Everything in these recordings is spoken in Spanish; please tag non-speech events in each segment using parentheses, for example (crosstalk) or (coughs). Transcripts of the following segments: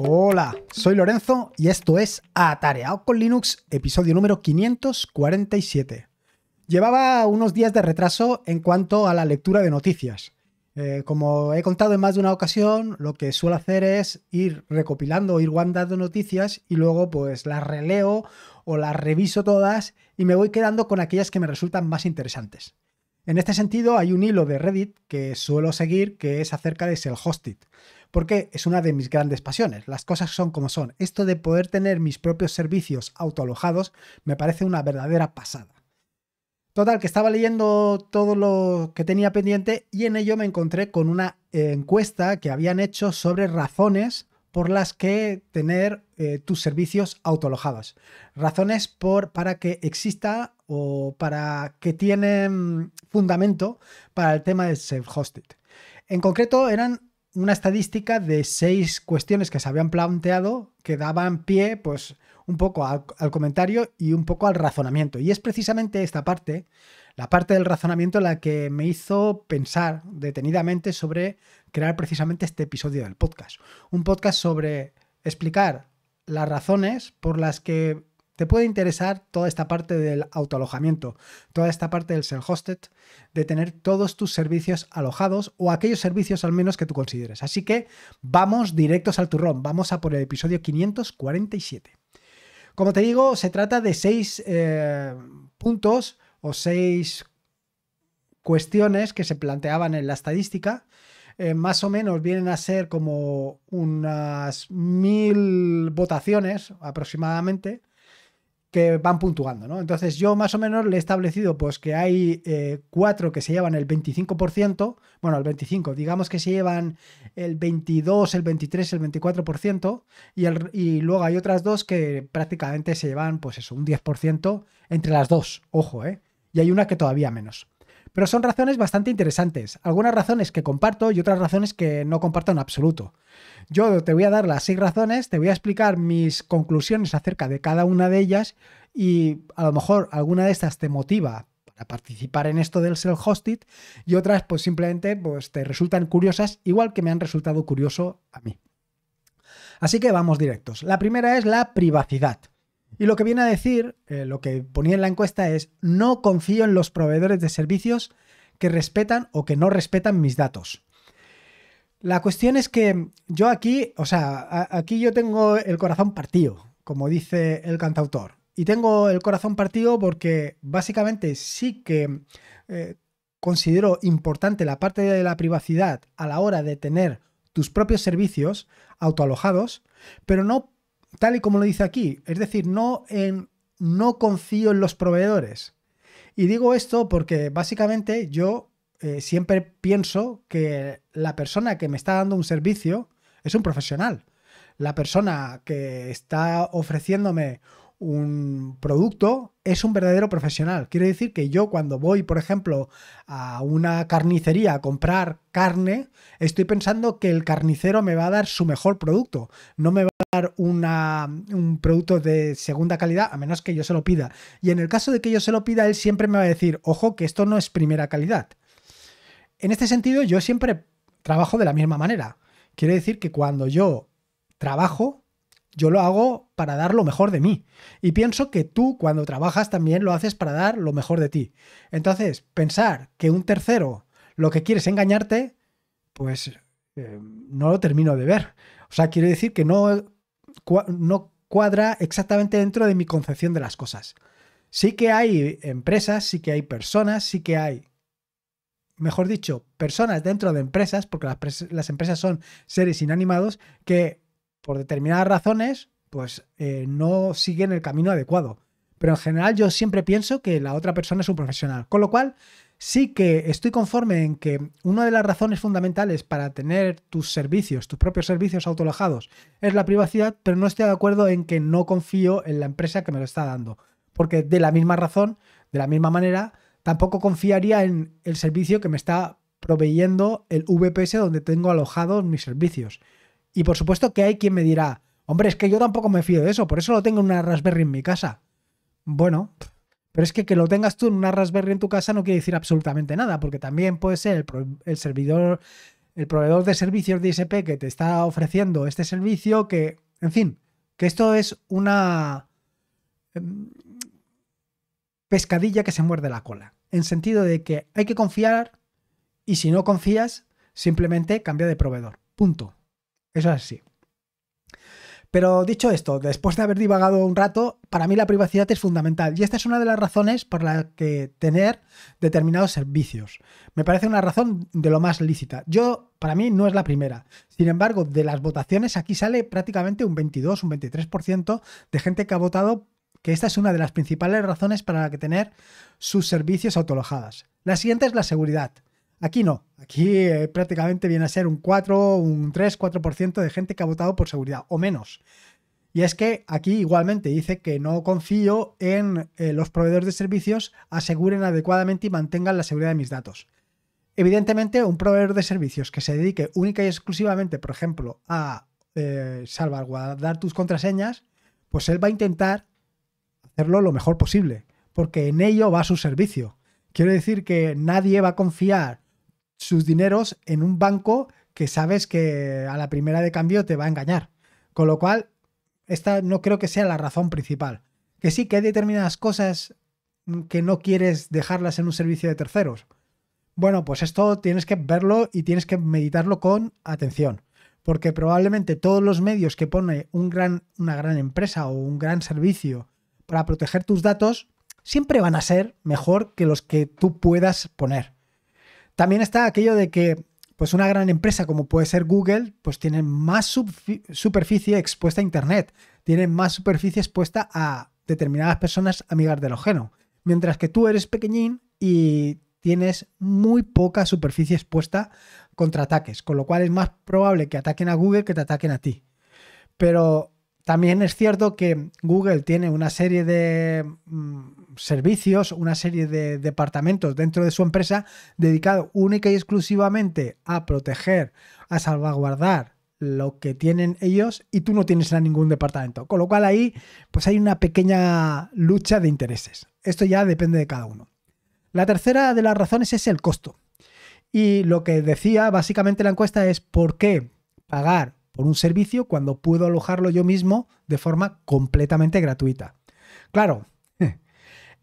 Hola, soy Lorenzo y esto es Atareado con Linux, episodio número 547. Llevaba unos días de retraso en cuanto a la lectura de noticias. Eh, como he contado en más de una ocasión, lo que suelo hacer es ir recopilando, ir guardando noticias y luego pues las releo o las reviso todas y me voy quedando con aquellas que me resultan más interesantes. En este sentido, hay un hilo de Reddit que suelo seguir que es acerca de self-hosted, porque es una de mis grandes pasiones. Las cosas son como son. Esto de poder tener mis propios servicios autoalojados me parece una verdadera pasada. Total, que estaba leyendo todo lo que tenía pendiente y en ello me encontré con una encuesta que habían hecho sobre razones por las que tener eh, tus servicios autoalojados. Razones por, para que exista o para que tienen mm, fundamento para el tema del self-hosted. En concreto eran una estadística de seis cuestiones que se habían planteado que daban pie pues un poco al comentario y un poco al razonamiento. Y es precisamente esta parte, la parte del razonamiento, la que me hizo pensar detenidamente sobre crear precisamente este episodio del podcast. Un podcast sobre explicar las razones por las que te puede interesar toda esta parte del autoalojamiento, toda esta parte del self-hosted, de tener todos tus servicios alojados o aquellos servicios al menos que tú consideres. Así que vamos directos al turrón, vamos a por el episodio 547. Como te digo, se trata de seis eh, puntos o seis cuestiones que se planteaban en la estadística eh, más o menos vienen a ser como unas mil votaciones aproximadamente que van puntuando, ¿no? Entonces yo más o menos le he establecido pues que hay eh, cuatro que se llevan el 25%, bueno, el 25, digamos que se llevan el 22, el 23, el 24% y, y luego hay otras dos que prácticamente se llevan pues eso, un 10% entre las dos, ojo, ¿eh? Y hay una que todavía menos. Pero son razones bastante interesantes. Algunas razones que comparto y otras razones que no comparto en absoluto. Yo te voy a dar las seis razones, te voy a explicar mis conclusiones acerca de cada una de ellas y a lo mejor alguna de estas te motiva a participar en esto del self-hosted y otras pues simplemente pues, te resultan curiosas igual que me han resultado curioso a mí. Así que vamos directos. La primera es la privacidad. Y lo que viene a decir, eh, lo que ponía en la encuesta es, no confío en los proveedores de servicios que respetan o que no respetan mis datos. La cuestión es que yo aquí, o sea, aquí yo tengo el corazón partido, como dice el cantautor. Y tengo el corazón partido porque básicamente sí que eh, considero importante la parte de la privacidad a la hora de tener tus propios servicios autoalojados, pero no tal y como lo dice aquí. Es decir, no, en, no confío en los proveedores. Y digo esto porque básicamente yo eh, siempre pienso que la persona que me está dando un servicio es un profesional. La persona que está ofreciéndome un producto es un verdadero profesional. Quiere decir que yo cuando voy, por ejemplo, a una carnicería a comprar carne, estoy pensando que el carnicero me va a dar su mejor producto. No me va a dar un producto de segunda calidad a menos que yo se lo pida. Y en el caso de que yo se lo pida, él siempre me va a decir, ojo, que esto no es primera calidad. En este sentido, yo siempre trabajo de la misma manera. Quiere decir que cuando yo trabajo, yo lo hago para dar lo mejor de mí. Y pienso que tú cuando trabajas también lo haces para dar lo mejor de ti. Entonces, pensar que un tercero lo que quiere es engañarte, pues eh, no lo termino de ver. O sea, quiero decir que no, no cuadra exactamente dentro de mi concepción de las cosas. Sí que hay empresas, sí que hay personas, sí que hay mejor dicho, personas dentro de empresas, porque las, las, empresas son seres inanimados, que por determinadas razones, pues eh, no siguen el camino adecuado. Pero en general yo siempre pienso que la otra persona es un profesional. Con lo cual, sí que estoy conforme en que una de las razones fundamentales para tener tus servicios, tus propios servicios autolojados, es la privacidad, pero no estoy de acuerdo en que no confío en la empresa que me lo está dando. Porque de la misma razón, de la misma manera, tampoco confiaría en el servicio que me está proveyendo el VPS donde tengo alojados mis servicios. Y por supuesto que hay quien me dirá, hombre, es que yo tampoco me fío de eso, por eso lo tengo en una Raspberry en mi casa. Bueno, pero es que que lo tengas tú en una Raspberry en tu casa no quiere decir absolutamente nada, porque también puede ser el, servidor, el proveedor de servicios de ISP que te está ofreciendo este servicio, que, en fin, que esto es una em, pescadilla que se muerde la cola, en sentido de que hay que confiar y si no confías, simplemente cambia de proveedor. Punto. Eso es así. Pero dicho esto, después de haber divagado un rato, para mí la privacidad es fundamental y esta es una de las razones por la que tener determinados servicios. Me parece una razón de lo más lícita. Yo, para mí, no es la primera. Sin embargo, de las votaciones aquí sale prácticamente un 22, un 23% de gente que ha votado que esta es una de las principales razones para la que tener sus servicios autolojadas. La siguiente es la seguridad. Aquí no. Aquí eh, prácticamente viene a ser un 4, un 3, 4% de gente que ha votado por seguridad, o menos. Y es que aquí igualmente dice que no confío en eh, los proveedores de servicios aseguren adecuadamente y mantengan la seguridad de mis datos. Evidentemente, un proveedor de servicios que se dedique única y exclusivamente, por ejemplo, a eh, salvaguardar tus contraseñas, pues él va a intentar hacerlo lo mejor posible, porque en ello va su servicio. Quiero decir que nadie va a confiar sus dineros en un banco que sabes que a la primera de cambio te va a engañar. Con lo cual, esta no creo que sea la razón principal. Que sí, que hay determinadas cosas que no quieres dejarlas en un servicio de terceros. Bueno, pues esto tienes que verlo y tienes que meditarlo con atención, porque probablemente todos los medios que pone un gran, una gran empresa o un gran servicio para proteger tus datos siempre van a ser mejor que los que tú puedas poner. También está aquello de que pues una gran empresa como puede ser Google, pues tiene más superficie expuesta a Internet, tiene más superficie expuesta a determinadas personas amigas del ajeno. mientras que tú eres pequeñín y tienes muy poca superficie expuesta contra ataques, con lo cual es más probable que ataquen a Google que te ataquen a ti. Pero también es cierto que Google tiene una serie de mm, servicios, una serie de departamentos dentro de su empresa dedicado única y exclusivamente a proteger, a salvaguardar lo que tienen ellos y tú no tienes a ningún departamento. Con lo cual ahí pues hay una pequeña lucha de intereses. Esto ya depende de cada uno. La tercera de las razones es el costo. Y lo que decía básicamente la encuesta es por qué pagar por un servicio cuando puedo alojarlo yo mismo de forma completamente gratuita. Claro, (laughs)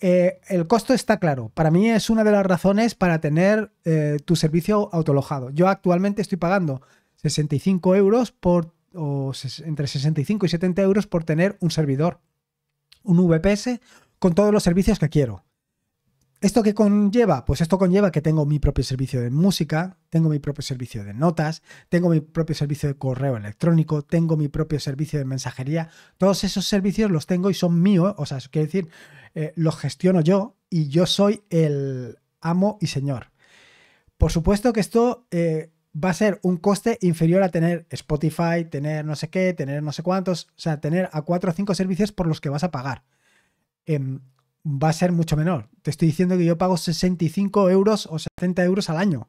eh, el costo está claro. Para mí es una de las razones para tener eh, tu servicio autolojado. Yo actualmente estoy pagando 65 euros por, o entre 65 y 70 euros por tener un servidor, un VPS, con todos los servicios que quiero. ¿Esto qué conlleva? Pues esto conlleva que tengo mi propio servicio de música, tengo mi propio servicio de notas, tengo mi propio servicio de correo electrónico, tengo mi propio servicio de mensajería. Todos esos servicios los tengo y son míos, o sea, quiere decir, eh, los gestiono yo y yo soy el amo y señor. Por supuesto que esto eh, va a ser un coste inferior a tener Spotify, tener no sé qué, tener no sé cuántos, o sea, tener a cuatro o cinco servicios por los que vas a pagar. Em, va a ser mucho menor. Te estoy diciendo que yo pago 65 euros o 70 euros al año.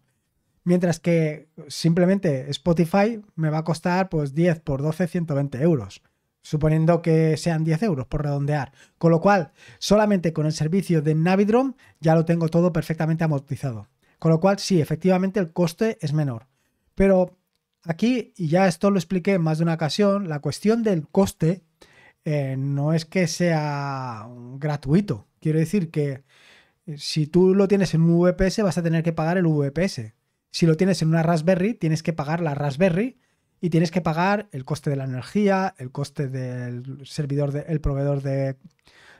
Mientras que simplemente Spotify me va a costar pues 10 por 12, 120 euros. Suponiendo que sean 10 euros por redondear. Con lo cual, solamente con el servicio de Navidrom ya lo tengo todo perfectamente amortizado. Con lo cual, sí, efectivamente el coste es menor. Pero aquí, y ya esto lo expliqué en más de una ocasión, la cuestión del coste eh, no es que sea gratuito. Quiero decir que eh, si tú lo tienes en un VPS, vas a tener que pagar el VPS. Si lo tienes en una Raspberry, tienes que pagar la Raspberry y tienes que pagar el coste de la energía, el coste del servidor, proveedor de,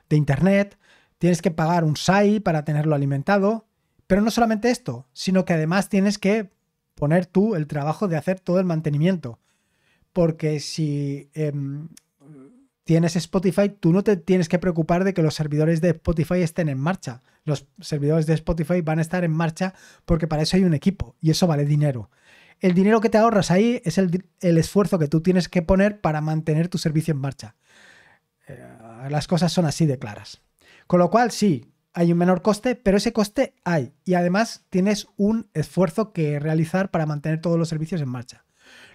Internet, tienes que pagar un SAI para tenerlo alimentado. Pero no solamente esto, sino que además tienes que poner tú el trabajo de hacer todo el mantenimiento. Porque si em, tienes Spotify, tú no te tienes que preocupar de que los servidores de Spotify estén en marcha. Los servidores de Spotify van a estar en marcha porque para eso hay un equipo y eso vale dinero. El dinero que te ahorras ahí es el, esfuerzo que tú tienes que poner para mantener tu servicio en marcha. Eh, las cosas son así de claras. Con lo cual, sí, hay un menor coste, pero ese coste hay. Y además tienes un esfuerzo que realizar para mantener todos los servicios en marcha.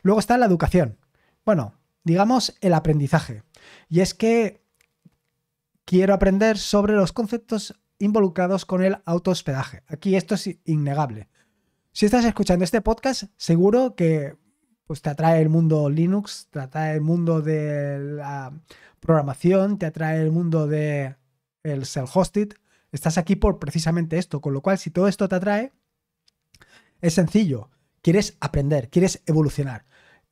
Luego está la educación. Bueno, digamos el aprendizaje. Y es que quiero aprender sobre los conceptos involucrados con el autohospedaje. Aquí esto es innegable. Si estás escuchando este podcast, seguro que pues, te atrae el mundo Linux, te atrae el mundo de la programación, te atrae el mundo de self-hosted. Estás aquí por precisamente esto, con lo cual si todo esto te atrae, es sencillo. Quieres aprender, quieres evolucionar.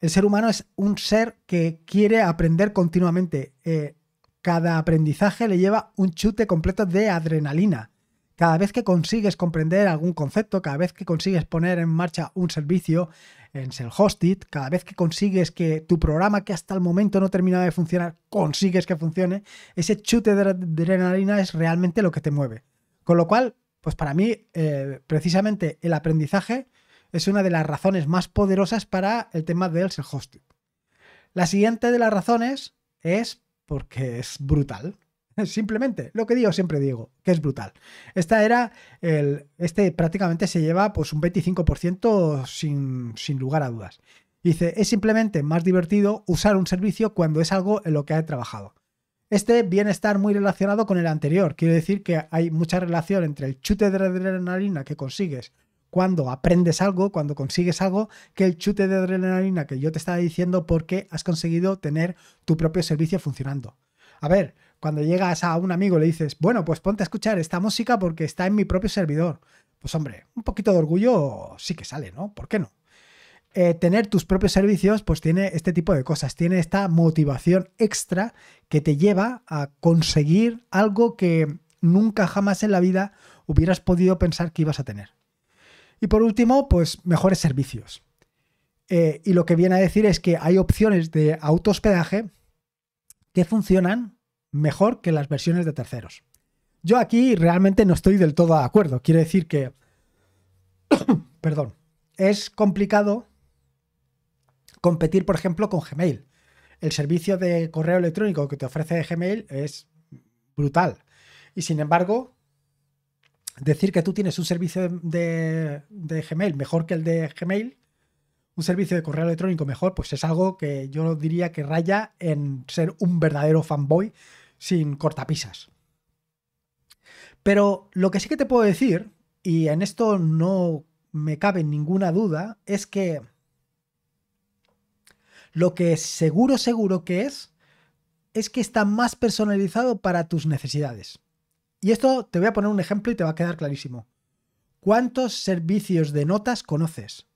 El ser humano es un ser que quiere aprender continuamente. Eh, cada aprendizaje le lleva un chute completo de adrenalina. Cada vez que consigues comprender algún concepto, cada vez que consigues poner en marcha un servicio en el hosted cada vez que consigues que tu programa que hasta el momento no terminaba de funcionar, consigues que funcione, ese chute de adrenalina es realmente lo que te mueve. Con lo cual, pues para mí, eh, precisamente el aprendizaje es una de las razones más poderosas para el tema del self-hosted. La siguiente de las razones es porque es brutal. (laughs) Simplemente, lo que digo siempre digo, que es brutal. Esta era el. Este prácticamente se lleva pues un 25% sin, lugar a dudas. Dice, es simplemente más divertido usar un servicio cuando es algo en lo que he trabajado. Este bienestar muy relacionado con el anterior. Quiere decir que hay mucha relación entre el chute de adrenalina que consigues cuando aprendes algo, cuando consigues algo, que el chute de adrenalina que yo te estaba diciendo porque has conseguido tener tu propio servicio funcionando. A ver, cuando llegas a un amigo le dices, bueno, pues ponte a escuchar esta música porque está en mi propio servidor. Pues hombre, un poquito de orgullo sí que sale, ¿no? ¿Por qué no? Eh, tener tus propios servicios, pues tiene este tipo de cosas, tiene esta motivación extra que te lleva a conseguir algo que nunca jamás en la vida hubieras podido pensar que ibas a tener. Y por último, pues mejores servicios. Eh, y lo que viene a decir es que hay opciones de autospedaje que funcionan mejor que las versiones de terceros. Yo aquí realmente no estoy del todo de acuerdo. Quiero decir que, (coughs) perdón, es complicado competir, por ejemplo, con Gmail. El servicio de correo electrónico que te ofrece Gmail es brutal. Y sin embargo, decir que tú tienes un servicio de, Gmail mejor que el de Gmail, un servicio de correo electrónico mejor, pues es algo que yo diría que raya en ser un verdadero fanboy sin cortapisas. Pero lo que sí que te puedo decir, y en esto no me cabe ninguna duda, es que lo que seguro, seguro que es, es que está más personalizado para tus necesidades. Y esto te voy a poner un ejemplo y te va a quedar clarísimo. ¿Cuántos servicios de notas conoces?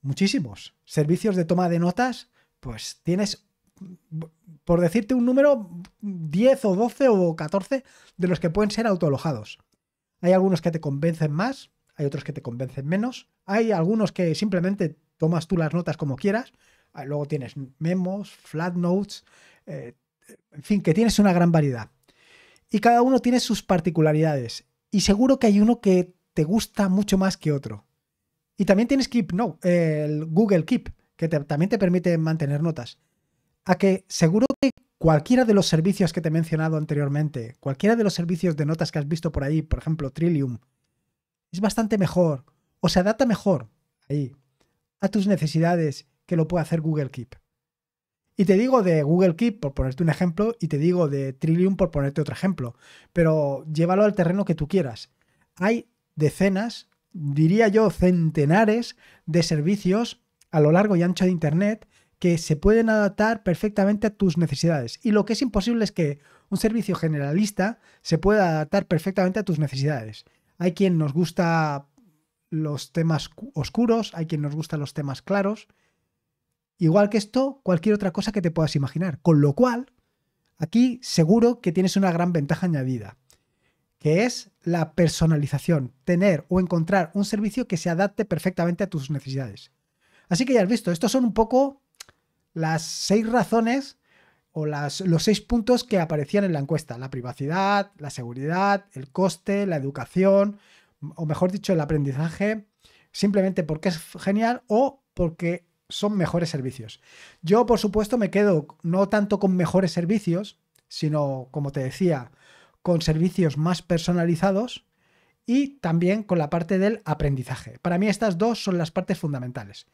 Muchísimos. Servicios de toma de notas, pues tienes, por decirte un número, 10 o 12 o 14 de los que pueden ser autoalojados. Hay algunos que te convencen más, hay otros que te convencen menos, hay algunos que simplemente tomas tú las notas como quieras, ah, luego tienes memos, flat notes, eh, en fin, que tienes una gran variedad y cada uno tiene sus particularidades. Y seguro que hay uno que te gusta mucho más que otro. Y también tienes Keep No, el Google Keep, que también te permite mantener notas. A que seguro que cualquiera de los servicios que te he mencionado anteriormente, cualquiera de los servicios de notas que has visto por ahí, por ejemplo Trillium, es bastante mejor o se adapta mejor ahí a tus necesidades que lo puede hacer Google Keep. Y te digo de Google Keep por ponerte un ejemplo y te digo de Trillium por ponerte otro ejemplo, pero llévalo al terreno que tú quieras. Hay decenas, diría yo centenares de servicios a lo largo y ancho de Internet que se pueden adaptar perfectamente a tus necesidades. Y lo que es imposible es que un servicio generalista se pueda adaptar perfectamente a tus necesidades. Hay quien nos gusta los temas oscuros, hay quien nos gusta los temas claros. Igual que esto, cualquier otra cosa que te puedas imaginar. Con lo cual, aquí seguro que tienes una gran ventaja añadida, que es la personalización, tener o encontrar un servicio que se adapte perfectamente a tus necesidades. Así que ya has visto, estos son un poco las seis razones o las, los seis puntos que aparecían en la encuesta. La privacidad, la seguridad, el coste, la educación, o mejor dicho, el aprendizaje, simplemente porque es genial o porque son mejores servicios. Yo, por supuesto, me quedo no tanto con mejores servicios, sino, como te decía, con servicios más personalizados y también con la parte del aprendizaje. Para mí estas dos son las partes fundamentales,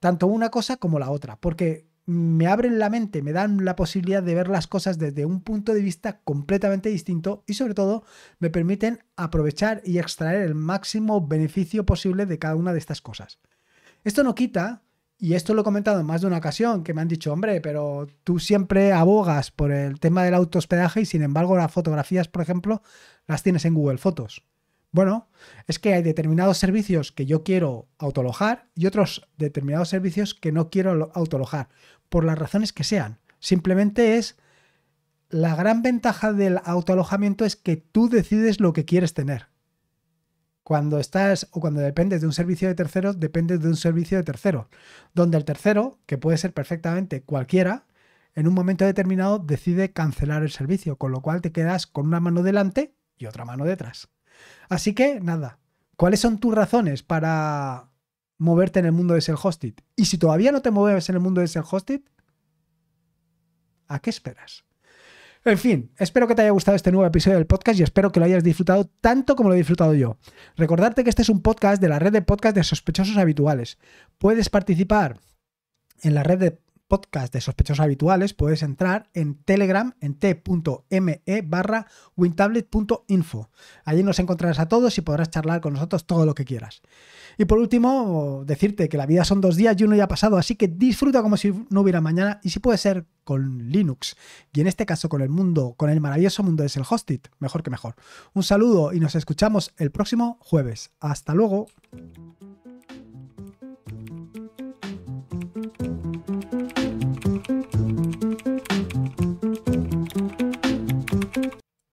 tanto una cosa como la otra, porque me abren la mente, me dan la posibilidad de ver las cosas desde un punto de vista completamente distinto y sobre todo me permiten aprovechar y extraer el máximo beneficio posible de cada una de estas cosas. Esto no quita y esto lo he comentado en más de una ocasión, que me han dicho, hombre, pero tú siempre abogas por el tema del autohospedaje y sin embargo las fotografías, por ejemplo, las tienes en Google Fotos. Bueno, es que hay determinados servicios que yo quiero autolojar y otros determinados servicios que no quiero autolojar, por las razones que sean. Simplemente es la gran ventaja del autoalojamiento es que tú decides lo que quieres tener. Cuando estás o cuando dependes de un servicio de terceros, dependes de un servicio de terceros, donde el tercero, que puede ser perfectamente cualquiera, en un momento determinado decide cancelar el servicio, con lo cual te quedas con una mano delante y otra mano detrás. Así que nada, ¿cuáles son tus razones para moverte en el mundo de ser hosted Y si todavía no te mueves en el mundo de ser hosted ¿a qué esperas? En fin, espero que te haya gustado este nuevo episodio del podcast y espero que lo hayas disfrutado tanto como lo he disfrutado yo. Recordarte que este es un podcast de la red de podcast de sospechosos habituales. Puedes participar en la red de podcast de sospechosos habituales, puedes entrar en Telegram en t.me barra wintablet.info. Allí nos encontrarás a todos y podrás charlar con nosotros todo lo que quieras. Y por último, decirte que la vida son dos días y uno ya ha pasado, así que disfruta como si no hubiera mañana y si puede ser con Linux y en este caso con el mundo, con el maravilloso mundo de el hostit, mejor que mejor. Un saludo y nos escuchamos el próximo jueves. Hasta luego.